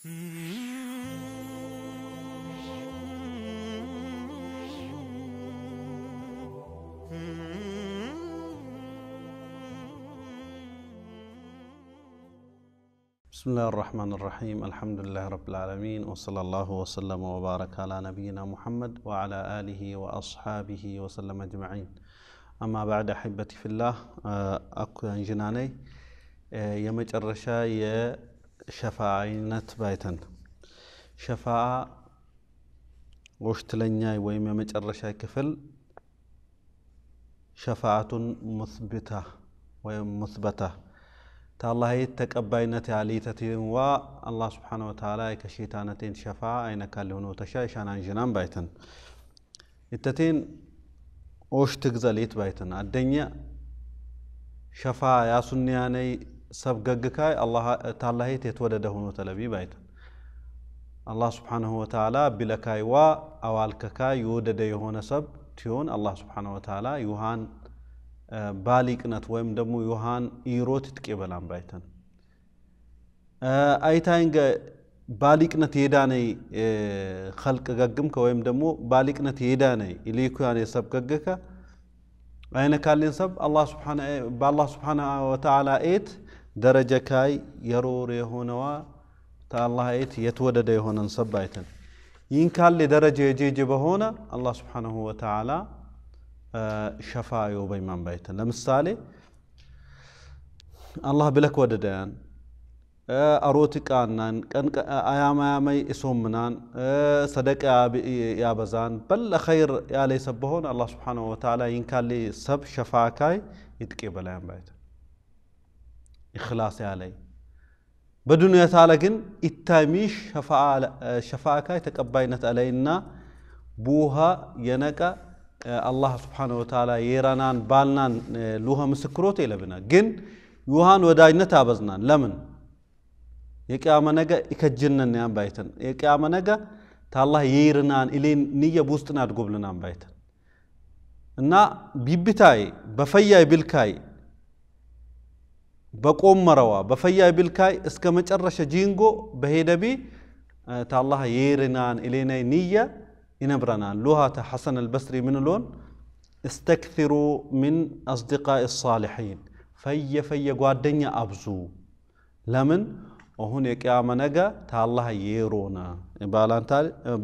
بسم الله الرحمن الرحيم الحمد لله رب العالمين وصلى الله وسلم وبارك على نبينا محمد وعلى آله وأصحابه وسلم أجمعين أما بعد أحبتي في الله أكو آه، أنجناني الرشاية آه، ሸፋዓነት ባይተን ሸፋዓ ጎሽትለኛ ወይም የመጨረሻ ክፍል ሸፋዓቱን ሙስቢታ ወይም ሙስበታ ታላሂት ተቀባይነት ያሊተትንዋ አላህ ስብሓን ወተዓላ ከሸይታነቴን ሸፋ አይነካል ሆኖ ተሻ ይሻናንዥናም ባይተን እተቴን ኦሽ ትግዘሌት ባይተን አደኛ ሸፋ ያሱንያነይ سبققكاي الله تعالى يتودده نوتلبي بايتن الله سبحانه وتعالى بلكاي وا أوالككاي يودد يهون سب تيون الله سبحانه وتعالى يوهان ባሊቅነት ወይም ደግሞ ዮሐን ኢሮት ይትቄበላም ባይተን አይታይንገ ባሊቅነት የዳነይ ከልቅ ገግምከ ወይም ደግሞ ባሊቅነት የዳነይ ኢሊኩያን የሰብ ገግከ አይነ ካሌን ሰብ በአላህ ስብሓነ ወተዓላ ኤት درجة كاي يرور يهونا و تا الله ايت يتودد يهونا نصبايتا ين كان لدرجة يجيجي بهونا الله سبحانه وتعالى آه، شفاء يوبي من بيتا لمثالي الله بلك وددان آه، أروتك أنان كان أيام أيام يسوم منان آه، صدق يا بزان بل خير يا لي سبهون الله سبحانه وتعالى ينكال لي سب شفاكاي يتكي بلا بيتا ኢኽላስ ያለይ በዱንያ ታለ ግን ኢታሚሽ ሸፋአካይ ተቀባይነት አለይና ቡሃ የነቀ አላህ ስብሓነ ወተዓላ የራናን ባልናን ልሃ ምስክሮት የለብና ግን ዩሃን ወዳጅነት አበዝናን ለምን የቅያመ ነገ ይከጅነን ያን ባይተን የቅያመ ነገ ታላህ የይርናን ኢሌን ንየ ቡስጥናት ጎብልናን ባይተን እና ቢብታይ በፈያይ ብልካይ بقوم مروا بفيا بالكاي اسكمتش الرشا جينغو بهيدبي تا الله ييرنان إلينا نية إنبرنا لوها تا حسن البصري من اللون استكثروا من أصدقاء الصالحين فيا فيا قوادنيا أبزو لمن وهون يكيام نجا تا الله يرونا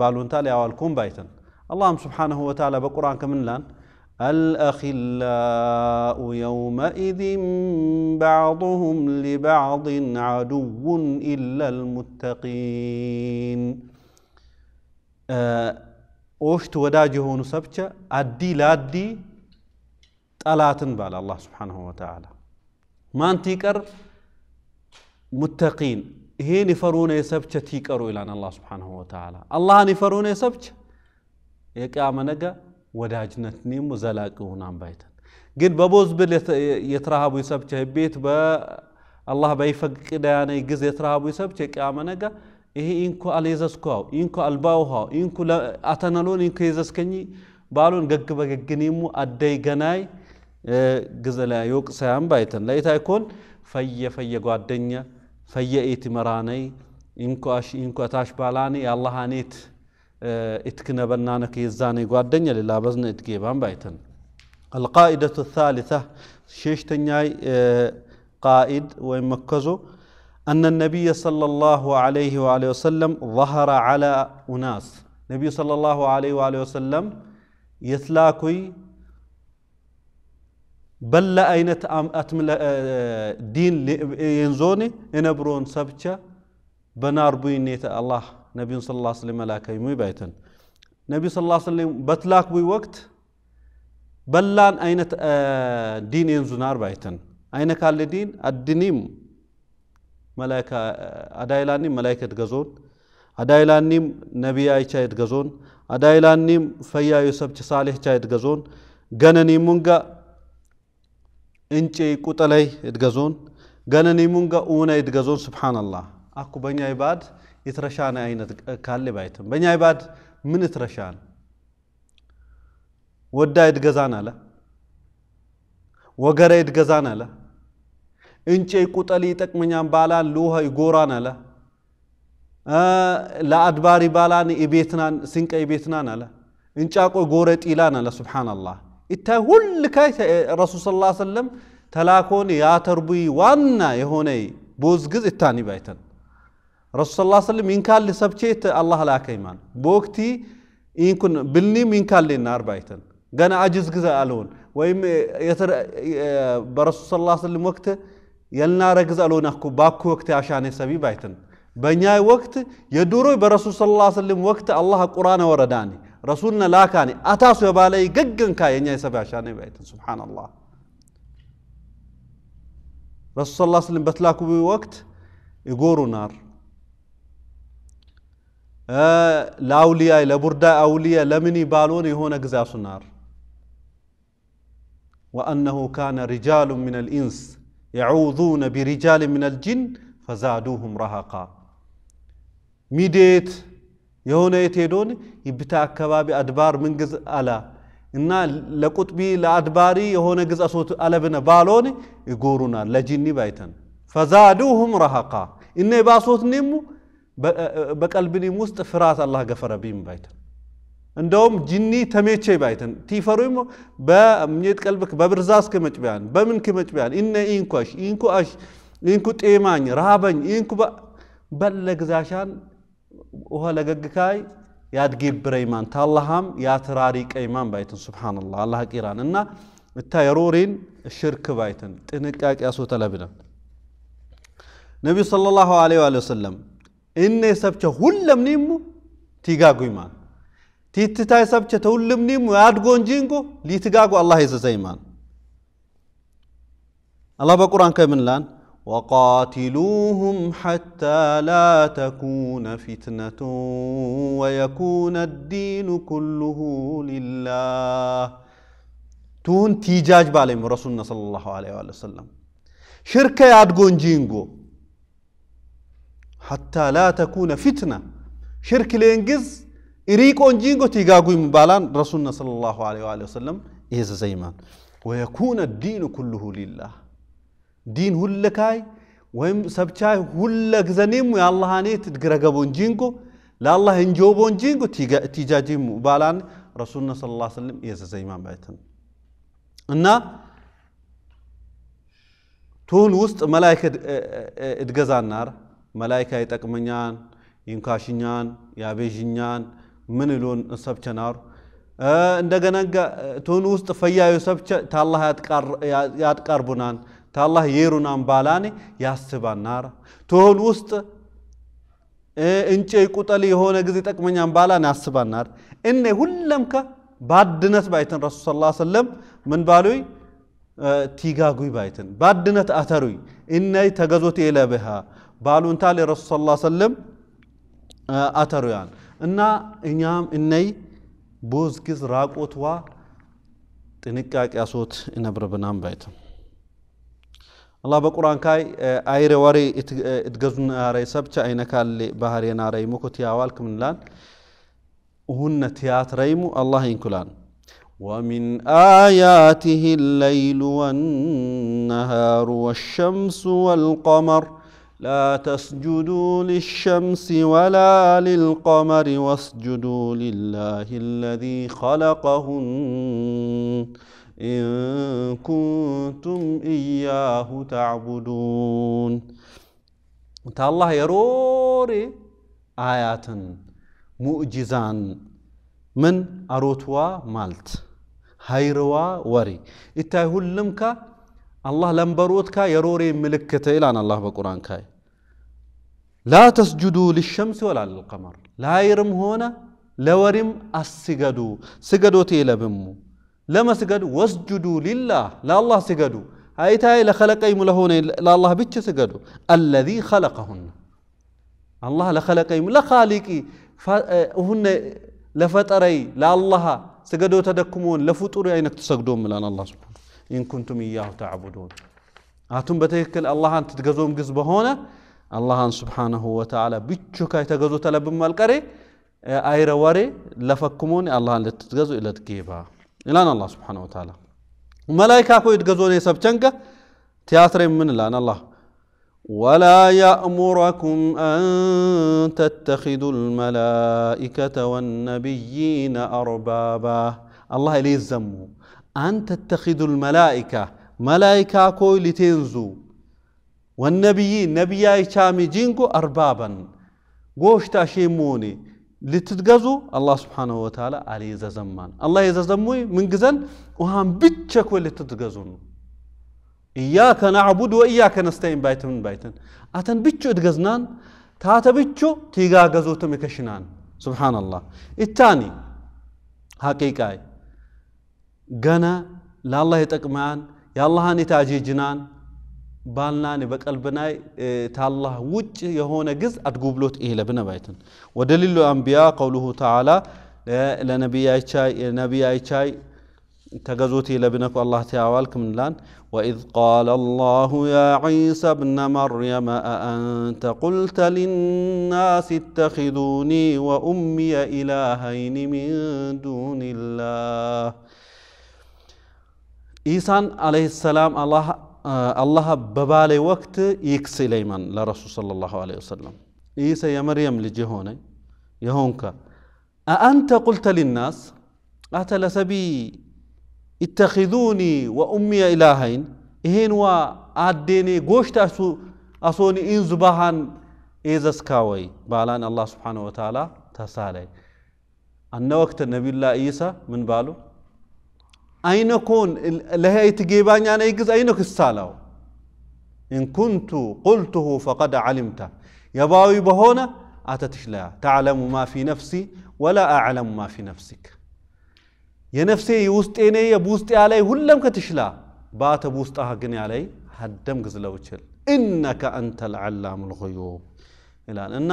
بالون تالي أوالكم بايتن الله سبحانه وتعالى بقرآن كمن لان الأخلاء يومئذ بعضهم لبعض عدو إلا المتقين آه، أوشت وداجه نصبت أدي لا أدي ألاتن بال الله سبحانه وتعالى ما انتيكر متقين هي نفرون يسبت تيكروا إلى الله سبحانه وتعالى الله نفرون يسبت يكامنك ወዳጅነት ኒሙ ዘላቂ ዘላቂውን አንባይተን ግን በቦዝብል የተረሃቡ ይሰብቸ ቤት አላህ በይፈቅዳያነይ ግዝ የተረሃቡ ይሰብቸ ቅያመ ነገ ይሄ ኢንኩ አልየዘስኩው ኢንኩ አልባውሃው ኢንኩ አተነሎን ኢንኩ የዘስከኝ ባሉን ገግ በገግ ኒሙ አደይ ገናይ ግዝ ግዘላ ዮቅሳያን ባይተን ለይታ ይኮን ፈየ ፈየ ጓደኛ ፈየ ኢቲ ኢንኩ ኢንኩ ታሽ ባላኒ የአላህ አኔት اتكنا بنانك يزاني قوادنيا للا بزن اتقيبان بايتن القائدة الثالثة شيشتنياي آه، قائد ويمكزو أن النبي صلى الله عليه وآله وسلم ظهر على أناس النبي صلى الله عليه وآله وسلم يتلاكوي بل أين أتمل آه، دين ينزوني إنبرون سبتشا بنار بوينيت الله ነቢዩን ላ ስለም አላከይሙ ይባይተን ነቢዩ ስ ላ ስለም በትላክዊ ወቅት በላን አይነት ዲን የንዙናር ባይተን አይነ ካለ ዲን አድኒም አዳይላኒም መላይከት ገዞን አዳይላኒም ነቢያ ይቻየት ገዞን አዳይላኒም ፈያዩ ሰብች ሳሌህ ቻየት ገዞን ገነኒ ሙንጋ እንጭ ቁጠለይ እድገዞን ገነኒ ሙንጋ ኡነ እድገዞን ስብሓንላህ አኩ በኛ ይባድ የተረሻነ አይነት ካለ ባይትም በእኛ ይባድ ምን ትረሻን ወዳ ይድገዛን አለ ወገረ ይድገዛን አለ እንጨ ቁጠሊ ይጠቅመኛን ባላን ልውሃ ይጎራን አለ ለአድባሪ ባላን የቤትናን ስንቀ የቤትናን አለ እንጫቆ ጎረ ጢላን አለ ስብሓናላህ እንታይ ሁል ካይ ረሱል ስ ሰለም ተላኮን ያተርቡይ ዋና የሆነ ቦዝ ግዝ እታኒ ባይተን رسول الله صلى الله عليه وسلم إن كان لسبجيت الله لا كيمان بوقتي إن كن بلني من كان للنار بايتن جانا عجز جزء ألون ويم يتر برسول صلى الله عليه وسلم وقت يلنار جزء ألون أكو باكو وقت عشان يسبي بايتن بنياي وقت يدورو برسول صلى الله عليه وسلم وقت الله القرآن ورداني رسولنا لا كاني أتاسو بالي ججن كاي ينيا يسبي عشان بايتن سبحان الله رسول الله صلى الله عليه وسلم بتلاكو بوقت يقوروا نار لاولیای لە بوردا ئەولە لە منی باڵۆنی هۆنە وأنه كان رجال من الإنس يعوذون برجال من الجن فزادوهم رهقا ميديت يهون يتيدون يبتا كباب أدبار من قز ألا إنا لقطبي لأدباري يهون قز أصوت ألا بنا بالوني يقولون لجني بيتا فزادوهم رهقا إني باصوت نمو በቀልብኒም ውስጥ ፍርሃት አላህ ገፈረብኝ ባይተን እንደውም ጅኒ ተሜቼ ባይተን ቲፈሩም በምኘት ቀልብክ በብርዛስ ክመጭ ቢያን በምን ክመጭ ቢያን እነ ኢንኳሽ ኢንኩሽ ኢንኩ ጤማኝ ረሃበኝ ኢንኩ በለ ግዛሻን ውሃ ለገግካይ ያድጌብረ ኢማን ታላሃም ያትራሪ ቀይማን ባይትን ስብሓንላ አላህ ቂራን እና እታ የሮሬን ሽርክ ባይትን ጥንቃቄ ተለብነ ነቢዩ ሰለላሁ ዐለይሂ ወሰለም إني سبچه هلم نيمو تيغاقو إيمان تيتتاي سبچه تهلم نيمو يادقون جينكو ليتغاقو الله يزز إيمان الله بقرآن كمن لان وقاتلوهم حتى لا تكون فتنة ويكون الدين كله لله تون تيجاج بالهم رسولنا صلى الله عليه وسلم شركة يادقون جينكو حتى لا تكون فتنة شرك لينجز إريق أنجينغو تيغاغو مبالان رسولنا صلى الله عليه وآله وسلم إيز زيمان ويكون الدين كله لله دين هلكاي ወይም ሰብቻይ ሁለ ግዘኔሙ የአላሃኔ ትግረገቦ እንጂንጎ ለአላህ እንጆቦ እንጂንጎ ቲጃጂሙ ባላን ረሱልና ስለ ላ ስለም የዘዘይማን ባይትን እና ቱን ውስጥ መላይክ እድገዛናር መላይካ ይጠቅመኛን ይንካሽኛን ያቤዥኛን ምን ኢሉን እሰብቸናሩ እንደገና ቱን ውስጥ ፈያዩ ሰብቸ ታላ ያትቀርቡናን ታላ የሩናን ባላኔ ያስባናር ቱሁን ውስጥ እንጨ ቁጠል የሆነ ጊዜ ጠቅመኛን ባላን ያስባናር እነ ሁለም ከ ባድነት ባይትን ረሱ ስ ላ ሰለም ምን ባሉይ ቲጋጉይ ባይትን ባድነት አተሩይ እነይ ተገዞት የለብሃ ባሉንታ ለረሱል ሰለላሁ ዐለይሂ ወሰለም አተሩያን እና እኛም እነይ ቦዝ ግዝ ራቆትዋ ጥንቃቄ አሶት እነብረብናም ባይተም አላህ በቁርአን ካይ አይረ ወሬ እትገዙን አረ ሰብቻ አይነካል ባህሬን አረ ይሞኩት ያዋልክ ምንላን هن تياتريم الله ينكلان ومن آياته الليل والنهار والشمس والقمر لا تسجدوا للشمس ولا للقمر واسجدوا لله الذي خلقهن إن كنتم إياه تعبدون الله يروري آيات مؤجزان من أروتوا مالت هيروا وري إتاهلمك አላህ ለንበሮትካ የሮሬ ምልክት ይላን አላህ በቁርአን ካይ ላ ተስጁዱ ሊሸምሲ ወላ ልልቀመር ለአይርም ሆነ ለወሪም አስገዱ ስገዶቴ ለብሙ ለመስገድ ወስጁዱ ሊላህ ለአላህ ስገዱ አይታይ ለኸለቀይሙ ለሆነ ለአላህ ብቻ ስገዱ አለዚ ኸለቀሁና አላህ ለኸለቀይሙ ለኻሊቂ ሁነ ለፈጠረይ ለአላህ ስገዶ ተደክሞን ለፍጡር አይነት ትሰግዶ ምላን አላህ ስብሓ إن كنتم إياه تعبدون هاتم بتهكل الله أن تتجزوم جزب هنا الله سبحانه وتعالى بيتشوك يتجزو تلب مالكري أير وري لفكموني الله أن تتجزو إلى تكيبها إلان الله سبحانه وتعالى ملايكا كو يتجزوني سبتشنك تياتر من لان الله ولا يأمركم أن تتخذوا الملائكة والنبيين أربابا الله يلزمه أن تتخذ الملائكة ملائكة كوي لتنزو والنبيين نبياي شامي جينكو أربابا غوشتا شيموني لتتغزو الله سبحانه وتعالى علي زمان الله يززموي من قزن وهم بيتشكو واللي إياك نعبد وإياك نستعين بيت من بيت أتن بيتشو اتقزنان تاتا بيتشو تيغا غزو تمكشنان سبحان الله الثاني حقيقة قنا لا الله يتقمان يا الله هاني تاجي جنان بالنا بقلبنا تالله وجه يهونا جز اتقبلوت ايه لبنا بايتن ودليل الانبياء قوله تعالى لنبي أي ايشاي نبي ايشاي تجزوتي لبنك الله تعالى من الآن وإذ قال الله يا عيسى ابن مريم أأنت قلت للناس اتخذوني وأمي إلهين من دون الله إيسان عليه السلام الله الله ببالي وقت يكسي ليمان لرسول صلى الله عليه وسلم إيسا يا مريم لجهونة يهونك أأنت قلت للناس أتى لسبي اتخذوني وأمي إلهين إهين وعديني قوشت أسو أسوني إن زباهان إذا سكاوي بالان الله سبحانه وتعالى تسالي أن وقت النبي الله إيسا من باله كون أينكون هي تجيبان يعني يجز أينك السالو إن كنت قلته فقد يا يباوي بهونا أتتش لا تعلم ما في نفسي ولا أعلم ما في نفسك يا نفسي يوست إني يبوست علي هلم كتشلا بات بوست أهجني علي هدم قزلوتشل إنك أنت العلام الغيوب إلى أن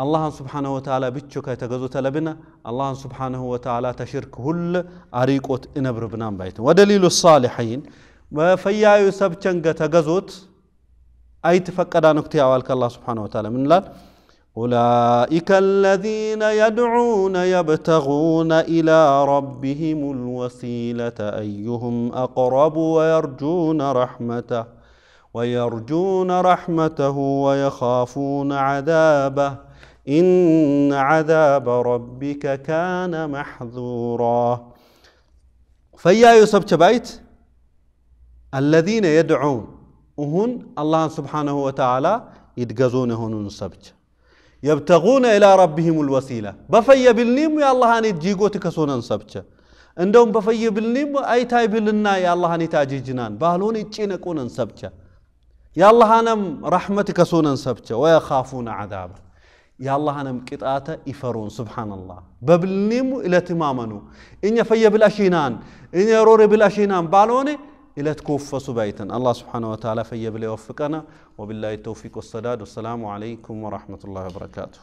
الله سبحانه وتعالى بيتشوكا تغزو تلبنا الله سبحانه وتعالى تشرك هل أريكوت إنبر بنام بيت ودليل الصالحين وفيا يوسف چنگا تغزوت أي تفكر نكتي أوالك الله سبحانه وتعالى من لا أولئك الذين يدعون يبتغون إلى ربهم الوسيلة أيهم أقرب ويرجون رحمته ويرجون رحمته ويخافون عذابه إن عذاب ربك كان محذورا فيا يوسف شبايت الذين يدعون وهن الله سبحانه وتعالى يدقزون هن سبج يبتغون إلى ربهم الوسيلة بفي بالنيم يا الله أن يجيقو تكسون سبج عندهم بفي بالنيم أي تايب لنا يا الله أن يتاجي جنان بهلون يتشينكون سبج يا الله أنم رحمتك سونا سبج ويخافون عذابه سبحان ቅጣተ ይፈሩን ስብሓንላህ إلى እለትማመኑ إن ፈየ بالأشينان إن يروري بالأشينان بالوني إلى تكوف سبيتا الله سبحانه وتعالى فيبلي وفقنا وبالله التوفيق والسداد والسلام عليكم ورحمة الله وبركاته